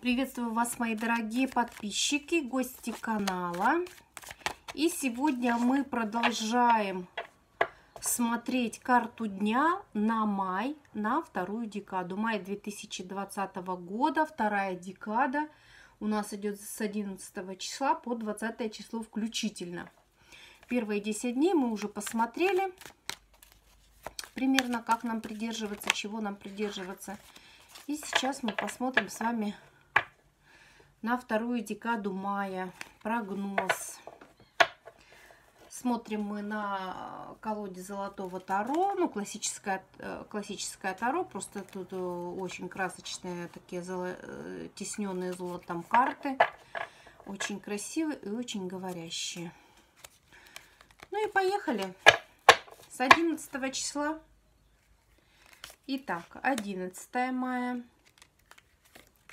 Приветствую вас, мои дорогие подписчики, гости канала. И сегодня мы продолжаем смотреть карту дня на май, на вторую декаду. Май 2020 года, вторая декада у нас идет с 11 числа по 20 число включительно. Первые 10 дней мы уже посмотрели примерно, как нам придерживаться, чего нам придерживаться. И сейчас мы посмотрим с вами на вторую декаду мая. Прогноз. Смотрим мы на э, колоде золотого таро, ну, классическое, э, классическое таро, просто тут э, очень красочные такие золо... тесненные золотом карты, очень красивые и очень говорящие. Ну и поехали с 11 числа. Итак, 11 мая,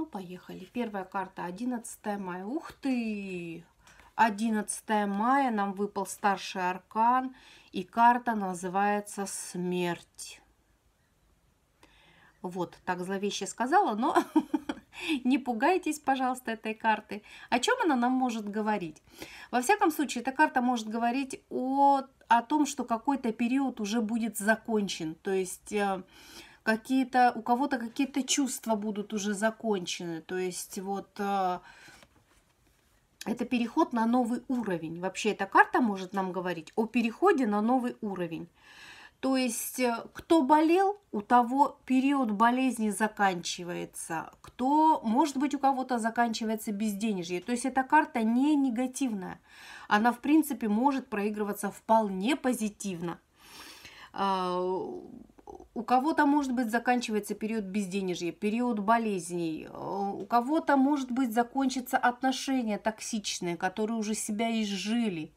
Ну, поехали. Первая карта 11 мая. Ух ты! 11 мая нам выпал старший аркан, и карта называется «Смерть». Вот, так зловеще сказала, но не пугайтесь, пожалуйста, этой карты. О чем она нам может говорить? Во всяком случае, эта карта может говорить о, о том, что какой-то период уже будет закончен. То есть э, какие-то, у кого-то какие-то чувства будут уже закончены. То есть вот э, это переход на новый уровень. Вообще эта карта может нам говорить о переходе на новый уровень. То есть, э, кто болел, у того период болезни заканчивается. Кто, может быть, у кого-то заканчивается безденежье. То есть, эта карта не негативная. Она, в принципе, может проигрываться вполне позитивно. А, у кого-то, может быть, заканчивается период безденежья, период болезней. Э, у кого-то, может быть, закончатся отношения токсичные, которые уже себя изжили.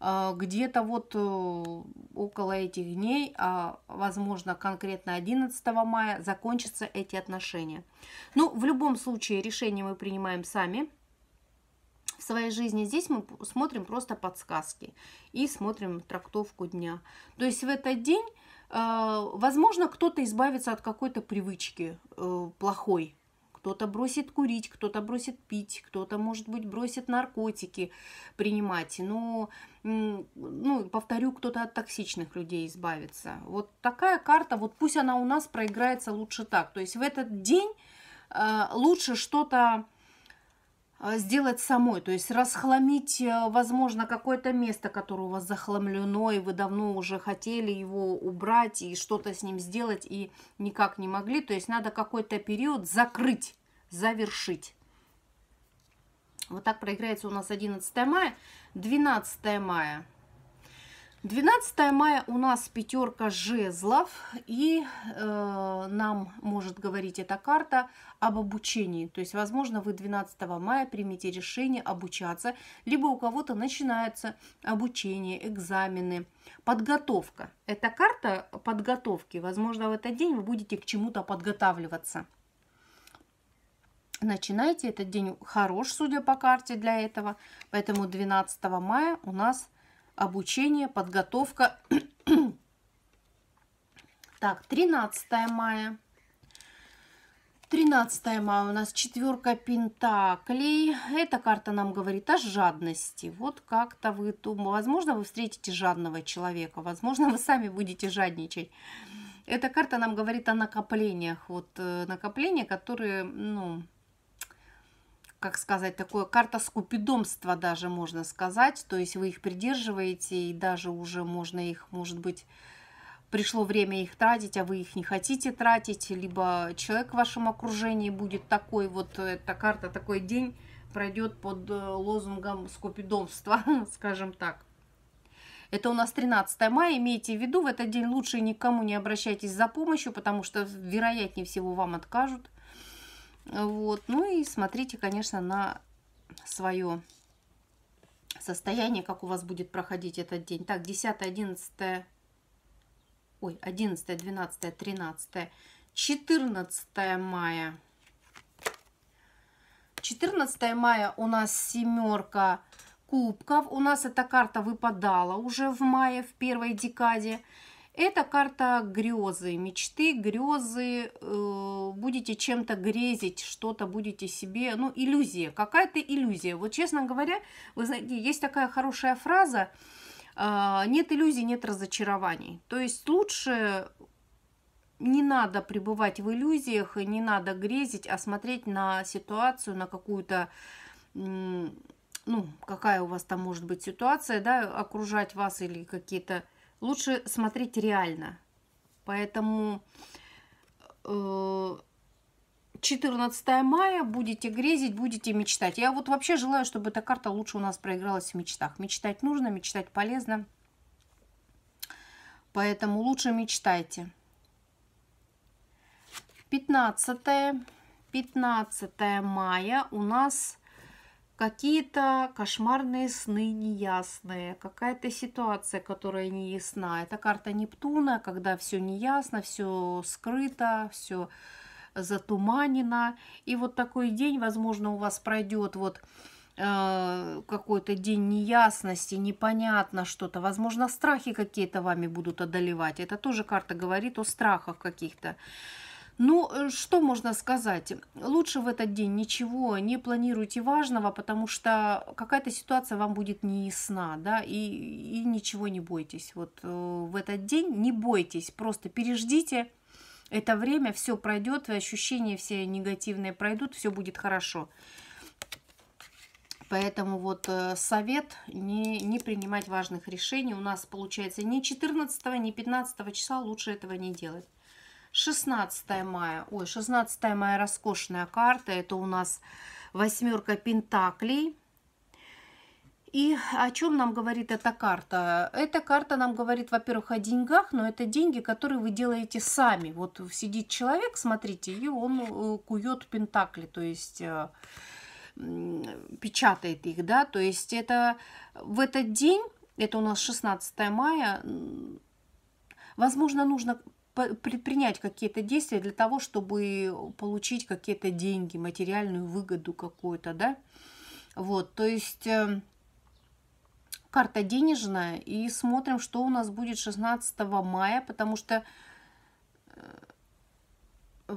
Э, где-то вот э, около этих дней, а возможно, конкретно 11 мая, закончатся эти отношения. Ну, в любом случае, решение мы принимаем сами в своей жизни. Здесь мы смотрим просто подсказки и смотрим трактовку дня. То есть в этот день а, возможно, кто-то избавится от какой-то привычки э, плохой. Кто-то бросит курить, кто-то бросит пить, кто-то, может быть, бросит наркотики принимать. Но, ну, повторю, кто-то от токсичных людей избавится. Вот такая карта, вот пусть она у нас проиграется лучше так. То есть в этот день э, лучше что-то а, сделать самой, то есть расхламить, э, возможно, какое-то место, которое у вас захламлено, и вы давно уже хотели его убрать и что-то с ним сделать, и никак не могли. То есть надо какой-то период закрыть, завершить. Вот так проиграется у нас 11 мая. 12 мая 12 мая у нас пятерка жезлов, и э, нам может говорить эта карта об обучении. То есть, возможно, вы 12 мая примете решение обучаться, либо у кого-то начинается обучение, экзамены, подготовка. Это карта подготовки. Возможно, в этот день вы будете к чему-то подготавливаться. Начинайте этот день хорош, судя по карте для этого. Поэтому 12 мая у нас обучение, подготовка. так, 13 мая. 13 мая у нас четверка пентаклей. Эта карта нам говорит о жадности. Вот как-то вы, возможно, вы встретите жадного человека, возможно, вы сами будете жадничать. Эта карта нам говорит о накоплениях. Вот э, накопления, которые, ну, как сказать, такое карта скупидомства даже можно сказать. То есть вы их придерживаете и даже уже можно их, может быть, пришло время их тратить, а вы их не хотите тратить, либо человек в вашем окружении будет такой, вот эта карта, такой день пройдет под э, лозунгом скупидомства, скажем так. Это у нас 13 мая. Имейте в виду, в этот день лучше никому не обращайтесь за помощью, потому что вероятнее всего вам откажут. Вот. Ну и смотрите, конечно, на свое состояние, как у вас будет проходить этот день. Так, 10, 11, ой, 11, 12, 13, 14 мая. 14 мая у нас семерка кубков. У нас эта карта выпадала уже в мае, в первой декаде. Это карта грезы, мечты, грезы, э, будете чем-то грезить, что-то будете себе, ну, иллюзия, какая-то иллюзия. Вот, честно говоря, вы знаете, есть такая хорошая фраза, э, нет иллюзий, нет разочарований. То есть лучше не надо пребывать в иллюзиях, и не надо грезить, а смотреть на ситуацию, на какую-то э, ну, какая у вас там может быть ситуация, да, окружать вас или какие-то лучше смотреть реально. Поэтому 14 э, мая будете грезить, будете мечтать. Я вот вообще желаю, чтобы эта карта лучше у нас проигралась в мечтах. Мечтать нужно, мечтать полезно. Поэтому лучше мечтайте. 15, 15 мая у нас какие-то кошмарные сны неясные, какая-то ситуация, которая не ясна. Это карта Нептуна, когда все неясно, все скрыто, все затуманено. И вот такой день, возможно, у вас пройдет вот э, какой-то день неясности, непонятно что-то. Возможно, страхи какие-то вами будут одолевать. Это тоже карта говорит о страхах каких-то. Ну, э, что можно сказать? Лучше в этот день ничего не планируйте важного, потому что какая-то ситуация вам будет неясна, да, и, и ничего не бойтесь. Вот э, в этот день не бойтесь, просто переждите это время, все пройдет, ощущения все негативные пройдут, все будет хорошо. Поэтому вот э, совет не, не принимать важных решений. У нас получается ни 14, ни 15 числа лучше этого не делать. 16 мая. Ой, 16 мая роскошная карта. Это у нас восьмерка пентаклей. И о чем нам говорит эта карта? Эта карта нам говорит, во-первых, о деньгах, но это деньги, которые вы делаете сами. Вот сидит человек, смотрите, и он э, кует пентакли, то есть э, печатает их, да, то есть это в этот день, это у нас 16 мая, возможно, нужно предпринять какие-то действия для того, чтобы получить какие-то деньги, материальную выгоду какую-то, да. Вот, то есть эм, карта денежная, и смотрим, что у нас будет 16 мая, потому что э,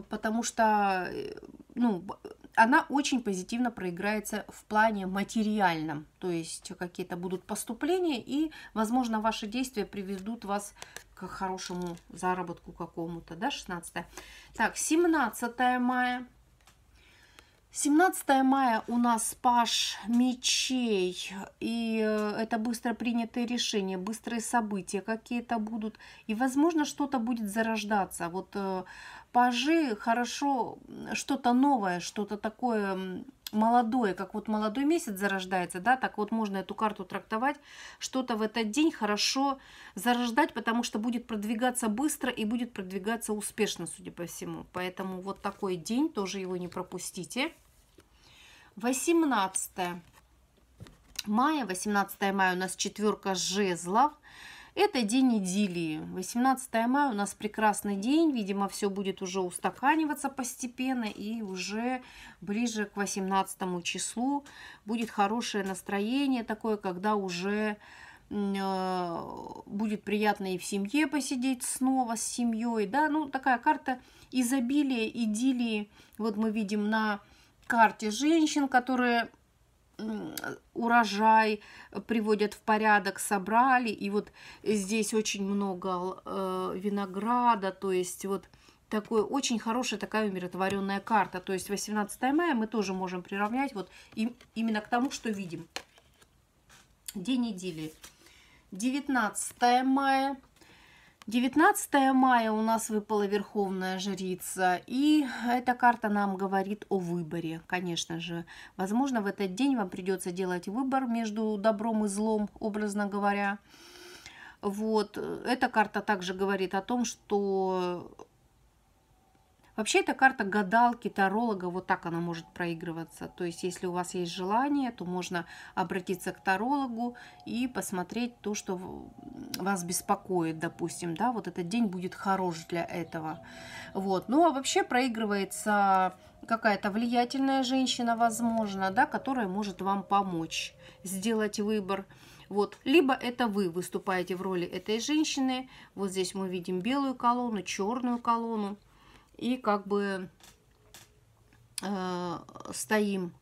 потому что э, ну, она очень позитивно проиграется в плане материальном, то есть какие-то будут поступления, и, возможно, ваши действия приведут вас к хорошему заработку какому-то, да, 16 -е. Так, 17 мая. 17 мая у нас паш мечей, и э, это быстро принятые решения, быстрые события какие-то будут, и, возможно, что-то будет зарождаться. Вот э, пажи хорошо, что-то новое, что-то такое молодое, как вот молодой месяц зарождается, да, так вот можно эту карту трактовать, что-то в этот день хорошо зарождать, потому что будет продвигаться быстро и будет продвигаться успешно, судя по всему. Поэтому вот такой день, тоже его не пропустите. 18 мая, 18 мая у нас четверка жезлов. Это день идиллии. 18 мая у нас прекрасный день. Видимо, все будет уже устаканиваться постепенно. И уже ближе к 18 числу будет хорошее настроение такое, когда уже э, будет приятно и в семье посидеть снова с семьей, да, ну такая карта изобилия, идиллии, вот мы видим на карте женщин, которые урожай приводят в порядок, собрали. И вот здесь очень много э, винограда, то есть вот такой очень хорошая такая умиротворенная карта. То есть 18 мая мы тоже можем приравнять вот им, именно к тому, что видим. День недели. 19 мая. 19 мая у нас выпала Верховная Жрица, и эта карта нам говорит о выборе, конечно же. Возможно, в этот день вам придется делать выбор между добром и злом, образно говоря. Вот, эта карта также говорит о том, что Вообще эта карта гадалки, таролога, вот так она может проигрываться. То есть, если у вас есть желание, то можно обратиться к тарологу и посмотреть то, что вас беспокоит, допустим, да, вот этот день будет хорош для этого. Вот, ну а вообще проигрывается какая-то влиятельная женщина, возможно, да, которая может вам помочь сделать выбор. Вот. Либо это вы выступаете в роли этой женщины. Вот здесь мы видим белую колонну, черную колонну и как бы э, стоим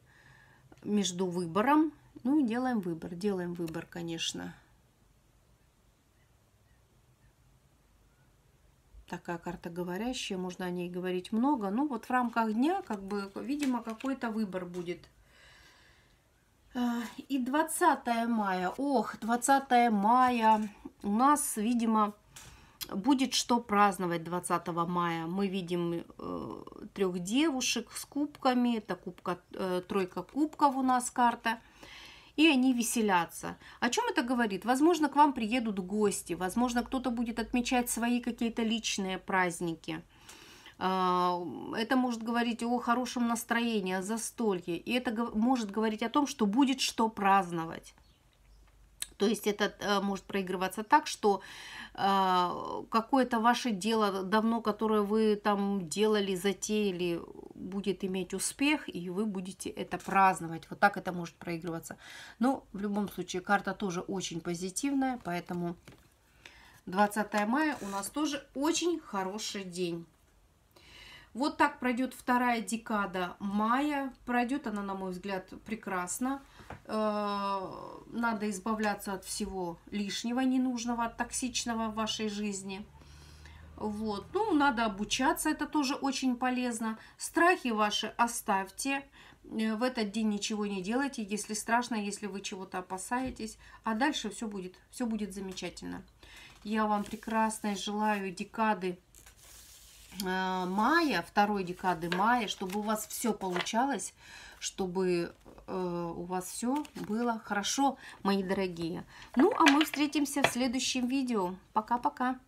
между выбором, ну и делаем выбор, делаем выбор, конечно. Такая карта говорящая, можно о ней говорить много. Ну вот в рамках дня, как бы, видимо, какой-то выбор будет. Э, и 20 мая, ох, 20 мая у нас, видимо, Будет что праздновать 20 мая. Мы видим э, трех девушек с кубками. Это кубка, э, тройка кубков у нас карта. И они веселятся. О чем это говорит? Возможно, к вам приедут гости. Возможно, кто-то будет отмечать свои какие-то личные праздники. А, это может говорить о хорошем настроении, о застолье. И это может говорить о том, что будет что праздновать. То есть это э, может проигрываться так, что э, какое-то ваше дело давно, которое вы там делали, затеяли, будет иметь успех, и вы будете это праздновать. Вот так это может проигрываться. Но ну, в любом случае карта тоже очень позитивная, поэтому 20 мая у нас тоже очень хороший день. Вот так пройдет вторая декада мая. Пройдет она, на мой взгляд, прекрасно. Э, надо избавляться от всего лишнего, ненужного, от токсичного в вашей жизни. Вот. Ну, надо обучаться, это тоже очень полезно. Страхи ваши оставьте. Э, в этот день ничего не делайте, если страшно, если вы чего-то опасаетесь. А дальше все будет, все будет замечательно. Я вам прекрасно желаю декады э, мая, второй декады мая, чтобы у вас все получалось, чтобы Э, у вас все было хорошо, мои дорогие. Ну, а мы встретимся в следующем видео. Пока-пока.